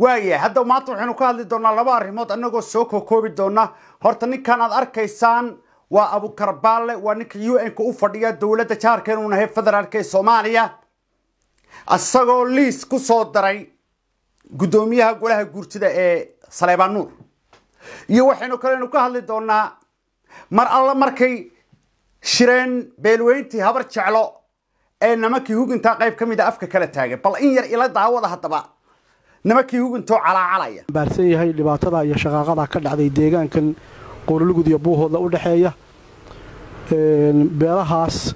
waaya hadda maanta waxaynu ka hadli doonaa laba arrimood annagoo soo kokoobi doona horta ninkan aad arkaysaan waa abukarbaalle waa ninka u n-ka u fadhiya dowladda inuu nahay federaalka ee soomaaliya isagoo liis ku soo daray guddoomiyaha golaha guurtida ee saleebaan nuur iyo waxaynu kalenu ka hadli doonaa mar alla markay shireen beelweyntii habar jeclo ee namankii hugintaa qayb ka mid a ah afka kala taagay bal in yar ila daawada haddaba nimankii hugintoo calaacalaya baarsan yahay dhibaatada iyo shaqaaqada ka dhacday deegaankan qoolulugud iyo buuhooda u dhexeeya beelahaas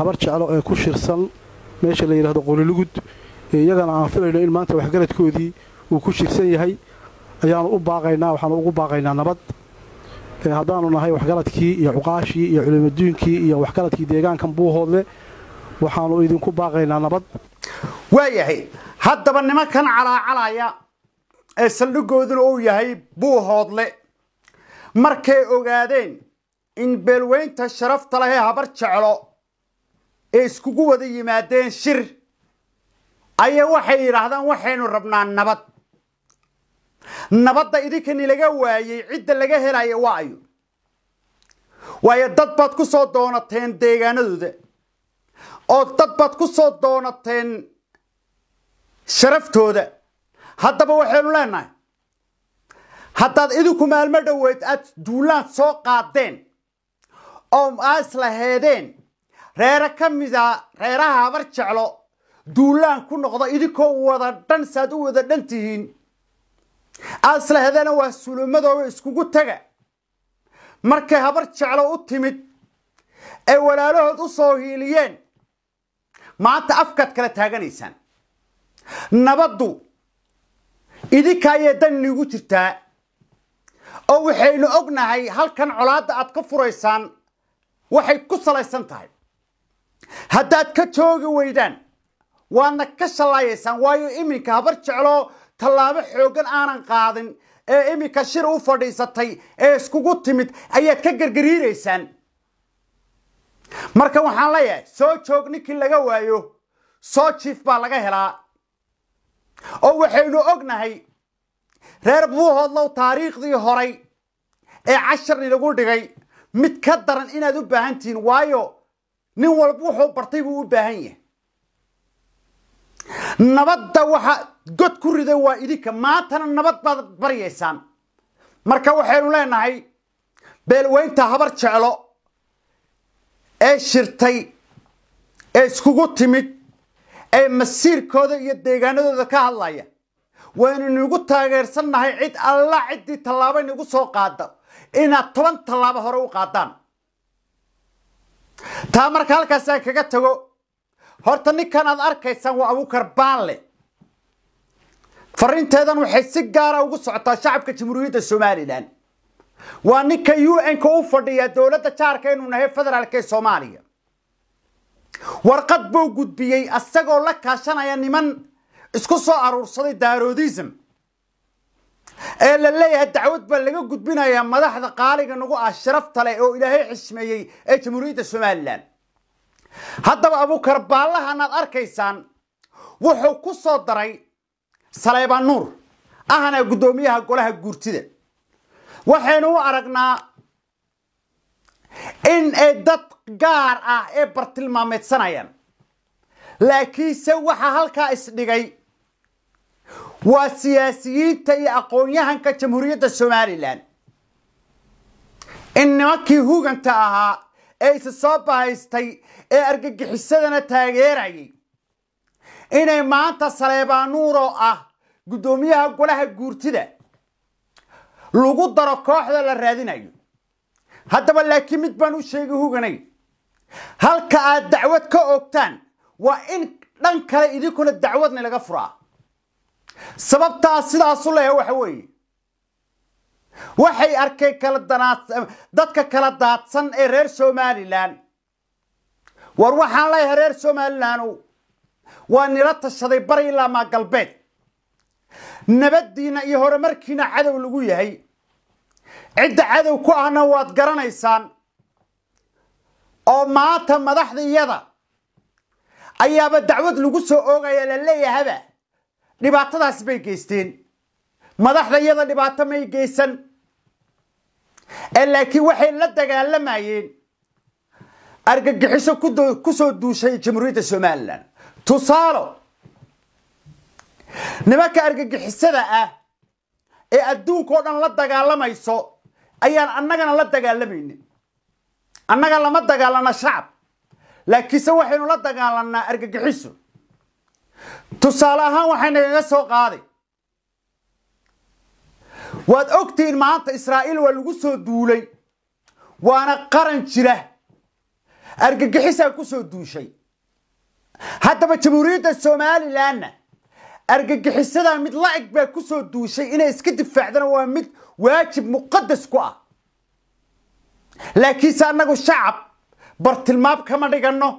habar jeclo ee ku shirsan meesha la yidhaahdo qoolulugud iyagana aan filayno in maanta waxgaradkoodii uu ku shirsan yahay ayaanu u baaqaynaa waxaanu ugu baaqaynaa nabad haddaanu nahay waxgaradkii iyo cuqaashii iyo culimaduunkii iyo waxgaradkii deegaankan buuhoodle waxaanu idinku baaqaynaa nabad waayahay haddaba nimankan calaacalaya ee saldhigooduna uu yahay buu hoodle markay ogaadeen in beelweynta sharafta leh habar jeclo ee iskugu wada yimaadeen shir ayaa waxay yidhaahdaan waxaynu rabnaa nabad nabadda idinkan laga waayey cidda laga helaya waa ayo waayo dad baad ku soo doonateen deegaanadooda oo dad baad ku soo doonateen sharaftooda haddaba waxaynu leenahay haddaad idinku maalmo dhoweyd aad duulaan soo qaadeen oo aa islaheedeen reero ka mida reeraha habar jeclo duulaan ku noqda idinkoo wada dhan saaad u wada dhan tihiin aad islaheedeena waa sulumadooda iskugu taga markay habar jeclo u timid ee walaalahood u soo hiiliyeen maanta afkaad kala taaganaysaan nabaddu idinkaayee dan inugu jirtaa oo waxaynu ognahay halkan colaadda aad ka furaysaan waxay ku salaysan tahay haddaad ka joogi weydaan waadna ka shallaayaysaan waayo iminka habar jeclo tallaabo xooggan aanan qaadin ee iminka shir u fadhiisatay ee iskugu timid ayaad ka gargariiraysaan marka waxaan leeyahay soo joog ninkii laga waayo soo jiif baa laga helaa oo waxaynu ognahay reer buuhoodlow taariikhdii horay ee cashar inagu dhigay mid ka daran inaad u baahantihiin waayo nin walba wuxuu bartay buu u baahan yahay nabadda waxaa god ku riday waa idinka maantana nabad baad baryaysaan marka waxaynu leenahay beelweynta habar jeclo ee shirtay ee iskugu timid ee masiirkooda iyo deegaanadooda ka hadlaya waynu inugu taageersannahay cid alla ciddii tallaabo inugu soo qaada inaad toban tallaabo hore u qaadaan taa marka aan kaga tago horta ninkan aad arkaysaan waa abukar baanle fariinteedan waxay si gaara ah ugu socotaa shacabka jamhuuriyadda somalilan waa ninka u n-ka u fadhiyaa dowladda jaarka inuu nahay federaalka ee soomaaliya warqad buu gudbiyey asagoo la kaashanaya niman isku soo aruursaday daarodism ee la leeyahay dacwad baa laga gudbinayaa madaxda qaaliga nagu ah sharafta leh oo ilaahay xishmeeyey ee jamhuuriyadda somalilan haddaba abuukar baallahanaad arkaysaan wuxuu ku soo daray saleebaan nuur ahana guddoomiyaha golaha guurtida waxaynu u aragnaa in ay dad gaar ah ee bartilmaameedsanayaan laakiinse waxaa halkaa isdhigay waa siyaasiyiinta iyo aqoon-yahanka jamhuuriyadda somalilan in nimankii huganta ahaa ee isa soo bahaystay ee argagixisadana taageerayay inay maanta saleebaanuur ah guddoomiyaha golaha guurtida lagu daro kooxda la raadinayo haddaba laakiin mid baan u sheegay huganay halka aad dacwad ka ogtaan waa in dhan kale idinkuna dacwadna laga furaa sababtaa sidaasu leeya waxa weeye waxay arkeen kala dadka kala daadsan ee reer somalilan war waxaan leeyahay reer somalilanow waa nila tashaday bari ilaa maa galbeed nabaddiinna iyo horumarkiina cadow lagu yahay cidda cadow ku ahna waad garanaysaan oo maanta madaxda iyada ayaaba dacwad lagu soo oogaya la leeyahaba dhibaatadaas bay geysteen madaxda iyada dhibaato may geysan ee laakiin waxay la dagaalamayeen argagixiso ku soo duushay jamhuuriyadda somalilan tusaalo nimanka argagixisada ah ee adduunka o dhan la dagaalamayso ayaan annagana la dagaalamaynin annaga lama dagaalano shacab laakiinse waxaynu la dagaalanaa argagixiso tusaale ahaan waxay nagaga soo qaaday waad ogtihiin maanta israa'iil waa lagu soo duulay waana qaran jira argagixisaa ku soo duushay haddaba jamhuuriyadda somalilandna argagixisadaa mid la-eg baa ku soo duushay inay iska difaacdana waa mid waajib muqadas ku ah laakiinse annagu shacab bartilmaab kama dhiganno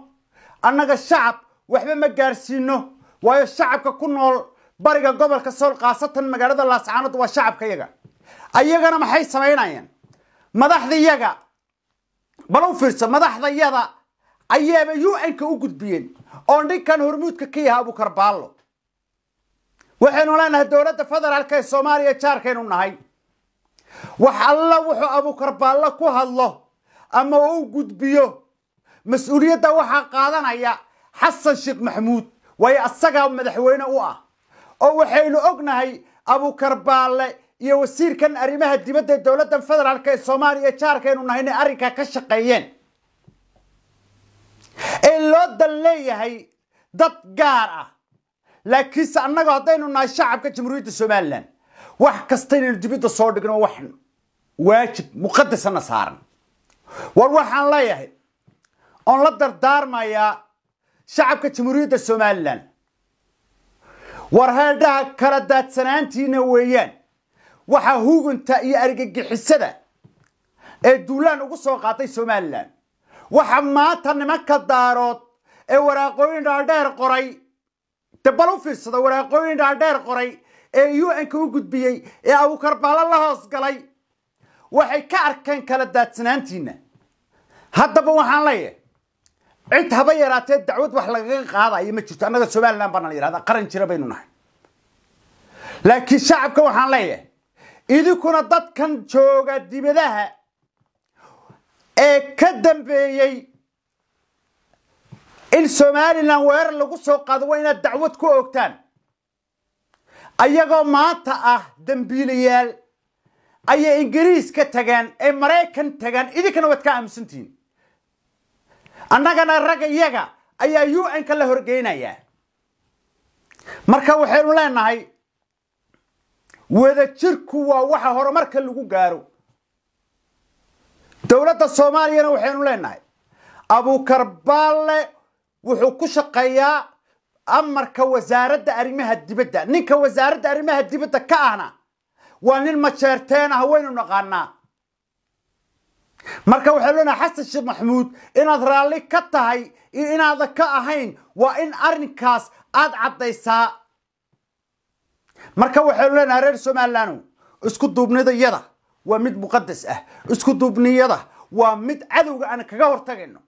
annaga shacab waxba ma gaarsiinno waayo shacabka ku nool bariga gobolka sool khaasatan magaalada laascaanood waa shacabka yaga ayagana maxay samaynayaan madaxdayaga bala u fiirso madaxdayada ayaaba u n-ka u gudbiyeen oo ninkan hormuudka ka yahaa abukar baallo waxaynu leenahay dowladda federaalka ee soomaaliya jaarkaynu nahay wax alla wuxuu abukarbaallo ku hadlo ama u gudbiyo mas-uuliyadda waxaa qaadanaya xasan sheekh maxamuud waayo asagaa madaxweyne u ah oo waxaynu ognahay abukarbaalle iyo wasiirkan arrimaha dibadda ee dowladda federaalka ee soomaaliya jaarkaynu nahay inay arrinkaa ka shaqeeyeen ee loo dan leeyahay dad gaar ah laakiinse annaga haddaynu nahay shacabka jamhuuriyadda somalilan wax kasta inaynu dibidda soo dhigno wax waajib muqadasana saaran war waxaan leeyahay oon la dardaarmayaa shacabka jamhuuriyadda somalilan war heedhaha kala daadsanaantiina weeyaan waxaa hugunta iyo argagixisada ee duulaan ugu soo qaatay somalilan waxa maanta nimanka daarood ee waraaqooyin dhaadheer qoray de bal u fiirsada waraaqooyin dhaadheer qoray ee un-ka u gudbiyey ee abukarbaalo la hoos galay waxay ka arkeen kala daadsanaantiina haddaba waxaan leeyahay cid haba yaraatee dacwad wax lagaga qaadayo ma jirto annaga somalilan baana la qaran jira baynu nahay laakiin shacabka waxaan leeyahay idinkuna dadkan jooga dibadaha ee ka dambeeyey in somalilan weerar lagu soo qaado waa inaad dacwad ku ogtaan ayagoo maanta ah dembiilayaal ayay ingiriiska ka tageen ee maraykan tagaan idinkana waad ka aamusantihiin annagana rag iyaga ayaa u n-ka la horgeynayaa marka waxaynu leenahay wadajirku waa waxa horumarka lagu gaaro dowladda soomaaliyana waxaynu leenahay abuukarbaalle wuxuu ku shaqeeyaa amarka wasaaradda arrimaha dibadda ninka wasaaradda arrimaha dibadda ka ahna waa nin majeerteen ah waynu naqaanaa marka waxaa leenahay xasan sheekh maxamuud inaad raalli ka tahay iyo inaadan ka ahayn waa in arrinkaas aad caddaysaa marka waxaynu leenahay reer somalilaanow isku duubnidayada waa mid muqadas ah isku duubniyada waa mid cadowga aan kaga hortagayno